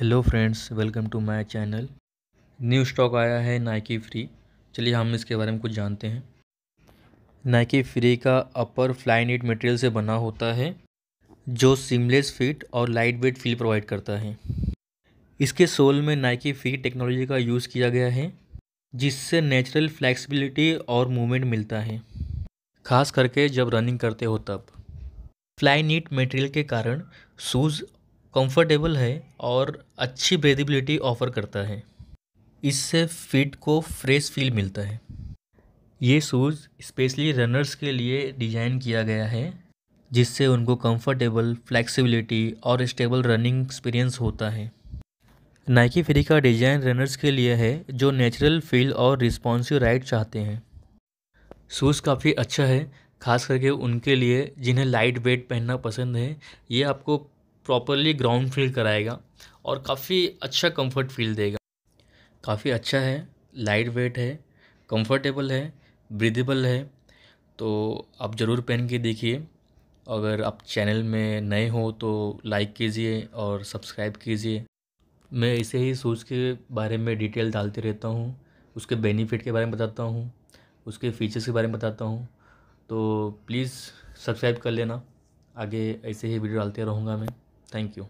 Hello friends welcome to my channel new stock आया है Nike free चलिए हम इसके बारे में कुछ जानते हैं नाइकी फ्री का अपर फ्लाई नीट मटेरियल से बना होता है जो सिमलेस फिट और लाइट वेट फील प्रोवाइड करता है इसके सोल में नाइकी फ्री टेक्नोलॉजी का यूज़ किया गया है जिससे नेचुरल फ्लैक्सीबिलिटी और मूवमेंट मिलता है खास करके जब रनिंग करते हो तब फ्लाई नीट मटेरियल के कारण शूज़ कंफर्टेबल है और अच्छी ब्रेदिबिलिटी ऑफ़र करता है इससे फिट को फ्रेश फील मिलता है ये शूज़ स्पेशली रनर्स के लिए डिज़ाइन किया गया है जिससे उनको कंफर्टेबल फ्लेक्सिबिलिटी और स्टेबल रनिंग एक्सपीरियंस होता है नाइकी फ्री का डिज़ाइन रनर्स के लिए है जो नेचुरल फील और रिस्पॉन्सिव राइड चाहते हैं शूज़ काफ़ी अच्छा है खास करके उनके लिए जिन्हें लाइट वेट पहनना पसंद है ये आपको प्रॉपरली ग्राउंड फील कराएगा और काफ़ी अच्छा कंफर्ट फील देगा काफ़ी अच्छा है लाइट वेट है कंफर्टेबल है ब्रीदेबल है तो आप ज़रूर पहन के देखिए अगर आप चैनल में नए हो तो लाइक कीजिए और सब्सक्राइब कीजिए मैं इसे ही शूज़ के बारे में डिटेल डालते रहता हूँ उसके बेनिफिट के बारे में बताता हूँ उसके फीचर्स के बारे में बताता हूँ तो प्लीज़ सब्सक्राइब कर लेना आगे ऐसे ही वीडियो डालते रहूँगा मैं Thank you.